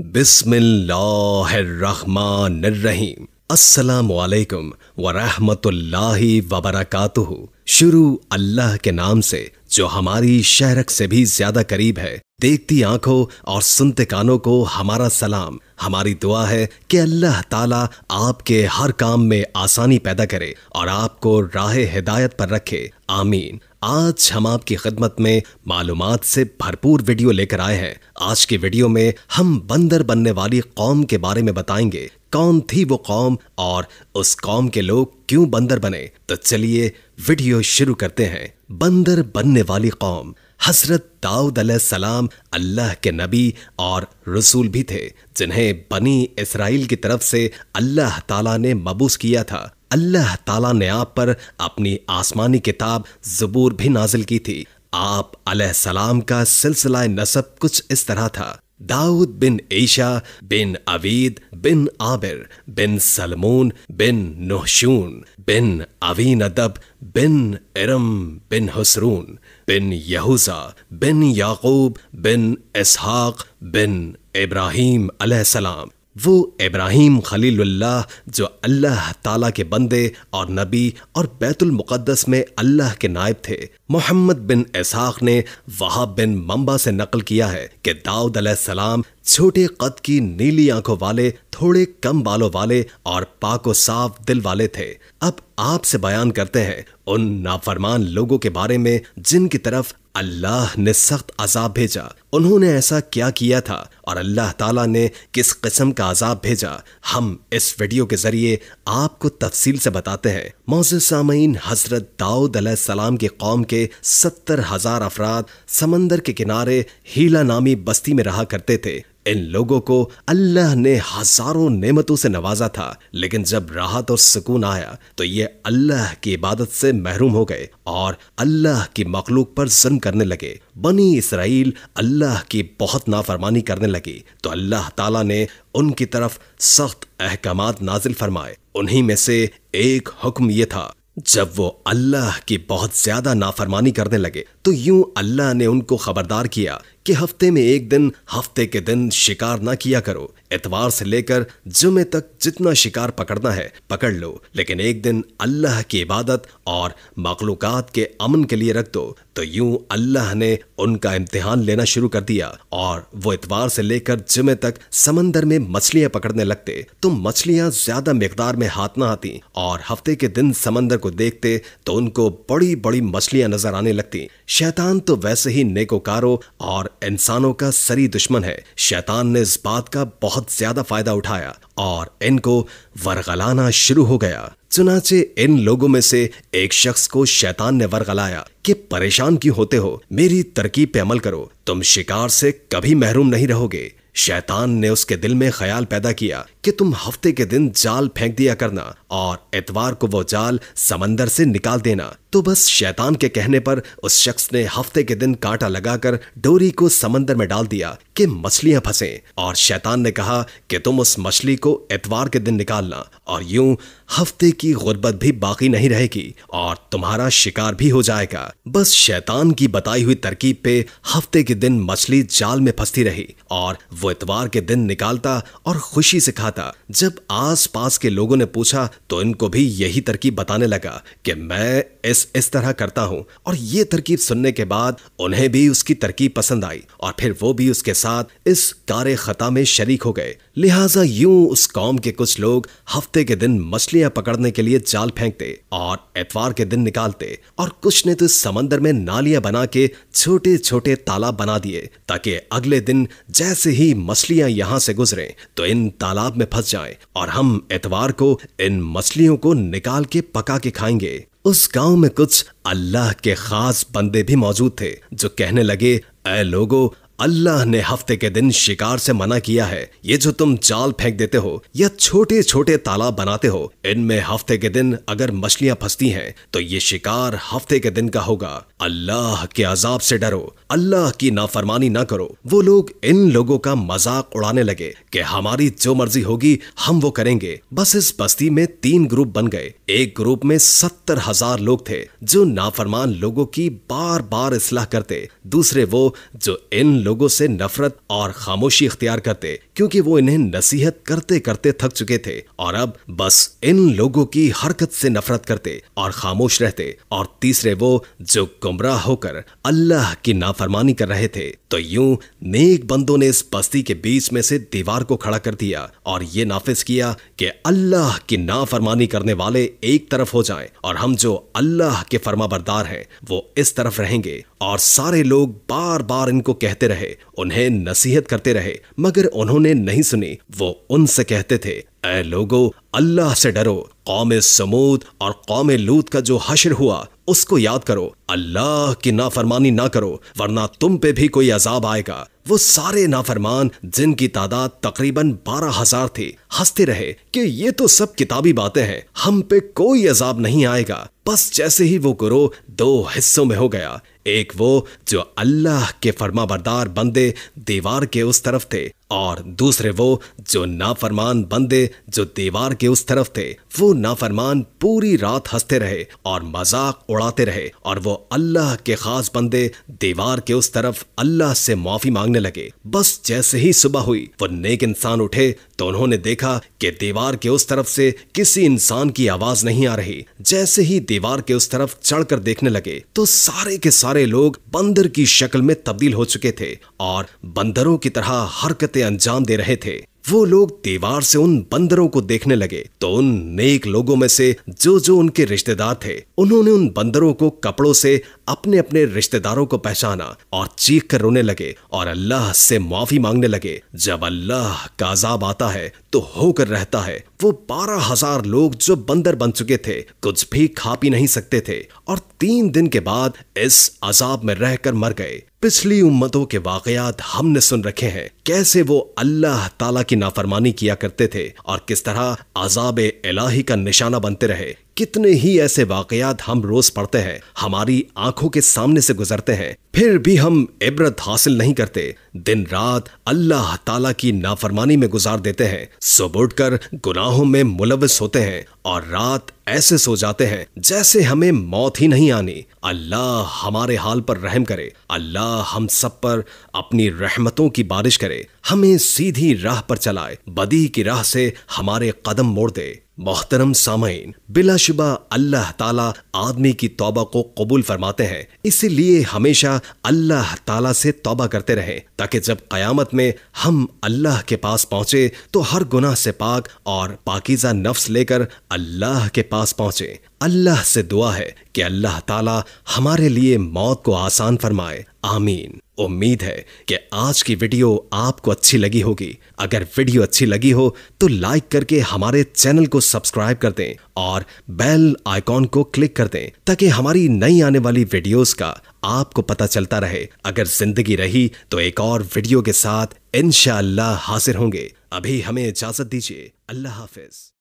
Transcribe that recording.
बिस्मिल्लाहिर्रहमानिर्रहीम अस्सलाम वालेकुम व रहमतुल्लाहि व बरकातुहू शुरू अल्लाह के नाम से जो हमारी शहरक से भी ज्यादा करीब है देखती आंखों और सुनते कानों को हमारा सलाम हमारी दुआ है कि अल्लाह ताला आपके हर काम में आसानी पैदा करे और आपको राह हिदायत पर रखे आमीन आज हम आपकी खिदमत में मालूम से भरपूर वीडियो लेकर आए हैं आज की वीडियो में हम बंदर बनने वाली कौम के बारे में बताएंगे कौन थी वो कौम और उस कौम के लोग क्यों बंदर बने तो चलिए वीडियो शुरू करते हैं बंदर बनने वाली कौम हजरत दाऊद सलाम अल्लाह के नबी और रसूल भी थे जिन्हें बनी इसराइल की तरफ से अल्लाह ताला ने मबूस किया था अल्लाह ताला ने आप पर अपनी आसमानी किताब जबूर भी नाजिल की थी आप सलाम का सिलसिला नसब कुछ इस तरह था داود بن عيشا بن أبيد بن عابر بن سلمون بن نهشون بن ندب بن إرم بن هسرون بن يهوذا بن يعقوب بن إسحاق بن إبراهيم عليه السلام वो इब्राहिम खलीलुल्लाह जो अल्लाह ताला के बंदे और नबी और बैतुल मुक़द्दस में अल्लाह के नायब थे मोहम्मद बिन इसाक ने वहाब बिन मम्बा से नकल किया है कि दाऊद सलाम छोटे कद की नीली आंखों वाले थोड़े कम बालों वाले और पाको साफ दिल वाले थे अब आपसे बयान करते हैं उन नाफरमान लोगों के बारे में जिनकी तरफ अल्लाह ने सख्त अजाब भेजा उन्होंने ऐसा क्या किया था और अल्लाह ताला ने किस किस्म का अजाब भेजा हम इस वीडियो के जरिए आपको तफसील से बताते हैं मौजूद सामीन हजरत दाऊद सलाम की कौम के सत्तर हजार अफराद समंदर के किनारे हीला नामी बस्ती में रहा करते थे इन लोगों को अल्लाह ने हजारों नेमतों से नवाजा था लेकिन जब राहत और सुकून आया तो ये अल्लाह की इबादत से महरूम हो गए और अल्लाह की मखलूक पर जन्म करने लगे बनी इसराइल अल्लाह की बहुत नाफरमानी करने लगी तो अल्लाह ताला ने उनकी तरफ सख्त अहकाम नाजिल फरमाए उन्हीं में से एक हुक्म ये था जब वो अल्लाह की बहुत ज्यादा नाफरमानी करने लगे तो यूं अल्लाह ने उनको खबरदार किया कि हफ्ते में एक दिन हफ्ते के दिन शिकार ना किया करो इतवार से लेकर जुमे तक जितना शिकार पकड़ना है पकड़ लो लेकिन एक दिन अल्लाह की इबादत और मखलूक़ात के अमन के लिए रख दो तो यूं अल्लाह ने उनका इम्तिहान लेना शुरू कर दिया और वो इतवार से लेकर जुमे तक समंदर में मछलियां पकड़ने लगते तो मछलियां ज्यादा मकदार में हाथ ना आती और हफ्ते के दिन समंदर को देखते तो उनको बड़ी बड़ी मछलियां नजर आने लगती शैतान तो वैसे ही नेकोकारो और इंसानों का सरी दुश्मन है शैतान ने इस बात का बहुत ज्यादा फायदा उठाया और इनको वरगलाना शुरू हो गया चुनाचे इन लोगों में से एक शख्स को शैतान ने वरगलाया कि परेशान क्यों होते हो मेरी तरकीब पे अमल करो तुम शिकार से कभी महरूम नहीं रहोगे शैतान ने उसके दिल में ख्याल पैदा किया कि तुम हफ्ते के दिन जाल फेंक दिया करना और एतवार को वो जाल समंदर से निकाल देना तो बस शैतान के कहने पर उस शख्स ने हफ्ते के दिन कांटा लगाकर डोरी को समंदर में डाल दिया कि मछलियां फंसे और शैतान ने कहा कि तुम उस मछली को एतवार के दिन निकालना और यूं हफ्ते की गुर्बत भी बाकी नहीं रहेगी और तुम्हारा शिकार भी हो जाएगा बस शैतान की बताई हुई तरकीब पे हफ्ते के दिन मछली जाल में फंसती रही और वो इतवार के दिन निकालता और खुशी से खाता था जब आसपास के लोगों ने पूछा तो इनको भी यही तरकीब बताने लगा कि मैं इस इस तरह करता हूं और ये तरकीब सुनने के बाद उन्हें भी उसकी तरकीब पसंद आई और फिर वो भी उसके साथ इस कार्य खता में शरीक हो गए लिहाजा यूं उस कौम के कुछ लोग हफ्ते के दिन मछलियां पकड़ने के लिए जाल फेंकते और एतवार के दिन निकालते और कुछ ने तो समंदर में नालियां बना के छोटे छोटे तालाब बना दिए ताकि अगले दिन जैसे ही मछलियां यहां से गुजरे तो इन तालाब में में फंस जाए और हम एतवार को इन मछलियों को निकाल के पका के खाएंगे उस गांव में कुछ अल्लाह के खास बंदे भी मौजूद थे जो कहने लगे ए लोगो अल्लाह ने हफ्ते के दिन शिकार से मना किया है ये जो तुम जाल फेंक देते हो या छोटे छोटे तालाब बनाते हो इनमें हफ्ते के दिन अगर मछलियां फंसती हैं तो ये शिकार हफ्ते के दिन का होगा अल्लाह के अजाब से डरो अल्लाह की नाफरमानी ना करो वो लोग इन लोगों का मजाक उड़ाने लगे कि हमारी जो मर्जी होगी हम वो करेंगे बस इस बस्ती में तीन ग्रुप बन गए एक ग्रुप में सत्तर हजार लोग थे जो नाफरमान लोगों की बार बार इसलाह करते दूसरे वो जो इन लोगों से नफरत और खामोशी इख्तियार करते क्योंकि वो इन्हें नसीहत करते करते थक चुके थे और अब बस इन लोगों की हरकत से नफरत करते और खामोश रहते और तीसरे वो जो गुमराह होकर अल्लाह की नाफरमानी कर रहे थे तो यूं नेक बंदों ने इस बस्ती के बीच में से दीवार को खड़ा कर दिया और ये नाफिज किया कि अल्लाह की नाफरमानी करने वाले एक तरफ हो जाएं और हम जो अल्लाह के फर्माबरदार हैं वो इस तरफ रहेंगे और सारे लोग बार बार इनको कहते रहे उन्हें नसीहत करते रहे मगर उन्होंने ने नहीं सुनी वो उनसे कहते थे ए लोगो अल्लाह से डरो कौम समूद और कौम लूत का जो हशर हुआ उसको याद करो अल्लाह की नाफरमानी ना करो वरना तुम पे भी कोई अजाब आएगा वो सारे नाफरमान जिनकी तादाद तकरीबन बारह हजार थी हंसते रहे कि ये तो सब किताबी बातें हैं हम पे कोई अजाब नहीं आएगा बस जैसे ही वो गुरु दो हिस्सों में हो गया एक वो जो अल्लाह के फरमाबरदार बंदे दीवार के उस तरफ थे और दूसरे वो जो नाफरमान बंदे जो दीवार के उस तरफ थे वो नाफरमान पूरी रात हंसते रहे और मजाक उड़ाते रहे और वो अल्लाह के खास बंदे दीवार के उस तरफ अल्लाह से माफी मांगने लगे बस जैसे ही सुबह हुई वो नेक इंसान उठे तो उन्होंने देखा कि दीवार के उस तरफ से किसी इंसान की आवाज नहीं आ रही जैसे ही दीवार के उस तरफ चढ़कर देखने लगे तो सारे के सारे लोग बंदर की शक्ल में तब्दील हो चुके थे और बंदरों की तरह हरकतें अंजाम दे रहे थे वो लोग दीवार से उन बंदरों को देखने लगे तो उन नेक लोगों में से जो जो उनके रिश्तेदार थे उन्होंने उन बंदरों को कपड़ों से अपने अपने रिश्तेदारों को पहचाना और चीख कर रोने लगे और अल्लाह से माफी मांगने लगे जब अल्लाह का अजाब आता है तो होकर रहता है वो बारह हजार लोग जो बंदर बन चुके थे कुछ भी खा पी नहीं सकते थे और तीन दिन के बाद इस अजाब में रहकर मर गए पिछली उम्मतों के वाकयात हमने सुन रखे हैं कैसे वो अल्लाह ताला की नाफरमानी किया करते थे और किस तरह अजाब इलाही का निशाना बनते रहे कितने ही ऐसे वाकयात हम रोज पढ़ते हैं हमारी आंखों के सामने से गुजरते हैं फिर भी हम इबरत हासिल नहीं करते दिन रात अल्लाह ताला की नाफरमानी में गुजार देते हैं सुबह उठकर गुनाहों में मुलविस होते हैं और रात ऐसे सो जाते हैं जैसे हमें मौत ही नहीं आनी अल्लाह हमारे हाल पर रहम करे अल्लाह हम सब पर अपनी रहमतों की बारिश करे हमें सीधी राह पर चलाए बदी की राह से हमारे कदम मोड़ दे मोहतरम सामीन बिलाशुबा अल्लाह ताला आदमी की तौबा को कबूल फरमाते हैं इसीलिए हमेशा अल्लाह ताला से तौबा करते रहे ताकि जब कयामत में हम अल्लाह के पास पहुंचे तो हर गुनाह से पाक और पाकिजा नफ्स लेकर अल्लाह के पास पहुंचे अल्लाह से दुआ है कि अल्लाह ताला हमारे लिए मौत को आसान फरमाए आमीन उम्मीद है कि आज की वीडियो आपको अच्छी लगी होगी अगर वीडियो अच्छी लगी हो तो लाइक करके हमारे चैनल को सब्सक्राइब कर दें और बेल आइकॉन को क्लिक कर दें ताकि हमारी नई आने वाली वीडियोस का आपको पता चलता रहे अगर जिंदगी रही तो एक और वीडियो के साथ इनशाला हाजिर होंगे अभी हमें इजाजत दीजिए अल्लाह हाफिज